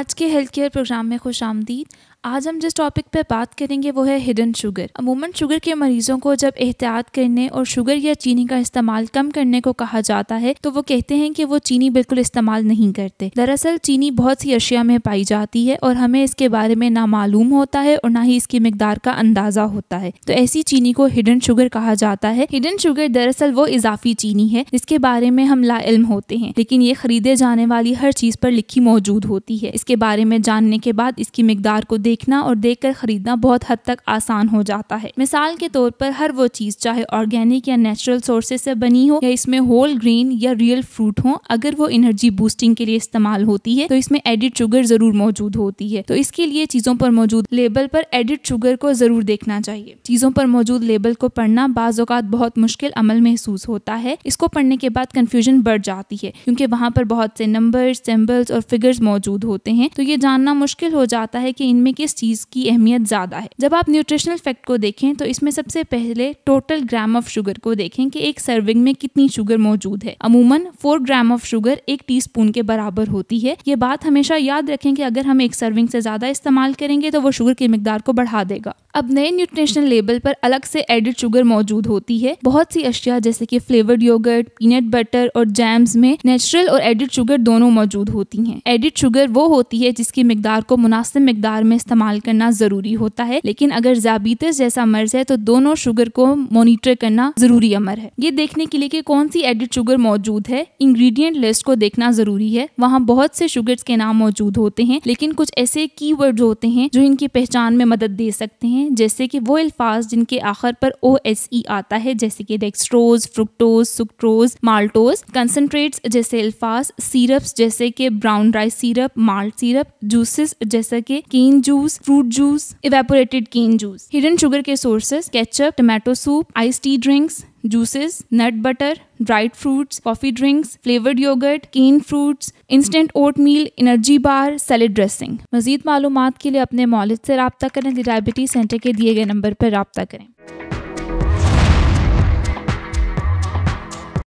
आज के health care programme में खुश आमदीद आज हम जिस टॉपिक पे बात करेंगे वो है हिडन शुगर अमूमन शुगर के मरीजों को जब एहतियात करने और शुगर या चीनी का इस्तेमाल कम करने को कहा जाता है तो वो कहते हैं कि वो चीनी बिल्कुल इस्तेमाल नहीं करते दरअसल चीनी बहुत सी अशिया में पाई जाती है और हमें इसके बारे में ना मालूम होता है और ना ही इसकी मकदार का अंदाजा होता है तो ऐसी चीनी को हिडन शुगर कहा जाता है हिडन शुगर दरअसल वो इजाफी चीनी है जिसके बारे में हम ला इल्म होते हैं लेकिन ये खरीदे जाने वाली हर चीज पर लिखी मौजूद होती है इसके बारे में जानने के बाद इसकी मकदार को देखना और देख कर खरीदना बहुत हद तक आसान हो जाता है मिसाल के तौर पर हर वो चीज़ चाहे ऑर्गेनिक या नेचुरल सोर्सेज से बनी हो या इसमें होल ग्रीन या रियल फ्रूट हो अगर वो एनर्जी बूस्टिंग के लिए इस्तेमाल होती है तो इसमें एडिड शुगर जरूर मौजूद होती है तो इसके लिए चीज़ों पर मौजूद लेबल पर एडिड शुगर को जरूर देखना चाहिए चीज़ों पर मौजूद लेबल को पढ़ना बाज़ात बहुत मुश्किल अमल महसूस होता है इसको पढ़ने के बाद कन्फ्यूजन बढ़ जाती है क्योंकि वहाँ पर बहुत से नंबर सिम्बल्स और फिगर्स मौजूद होते हैं तो ये जानना मुश्किल हो जाता है कि इनमें इस चीज़ की अहमियत ज़्यादा है जब आप न्यूट्रिशनल फैक्ट को देखें तो इसमें सबसे पहले टोटल ग्राम ऑफ शुगर को देखें कि एक सर्विंग में कितनी शुगर मौजूद है अमूमन फोर ग्राम ऑफ शुगर एक टी के बराबर होती है ये बात हमेशा याद रखें कि अगर हम एक सर्विंग से ज़्यादा इस्तेमाल करेंगे तो वो शुगर की मकदार को बढ़ा देगा अब नए न्यूट्रिशनल लेबल पर अलग से एडिड शुगर मौजूद होती है बहुत सी अशिया जैसे कि फ्लेवर्ड योगर्ट पीनट बटर और जैम्स में नेचुरल और एडिड शुगर दोनों मौजूद होती हैं एडिड शुगर वो होती है जिसकी मकदार को मुनासिब मकदार में इस्तेमाल करना ज़रूरी होता है लेकिन अगर जाबीतस जैसा मर्ज है तो दोनों शुगर को मोनिटर करना ज़रूरी अमर है ये देखने के लिए कि कौन सी एडिड शुगर मौजूद है इंग्रेडिएंट लिस्ट को देखना ज़रूरी है वहाँ बहुत से शुगर्स के नाम मौजूद होते हैं लेकिन कुछ ऐसे वर्ड होते हैं जो इनकी पहचान में मदद दे सकते हैं जैसे कि वो अल्फाज जिनके आखिर पर ओ एस ई आता है जैसे कि dextrose fructose sucrose maltose concentrate जैसे अल्फाज सीरप्स जैसे कि brown rice syrup malt syrup juices जैसे कि cane juice juice fruit juice evaporated cane juice hidden sugar के sources ketchup tomato soup ice tea drinks juices nut butter dried fruits coffee drinks flavoured yoghurt canned fruits instant oatmeal energy bar salad dressing मजीद मालूम के लिए अपने mollies से रबता करें diabetes centre के दिए गए नंबर पर रबता करें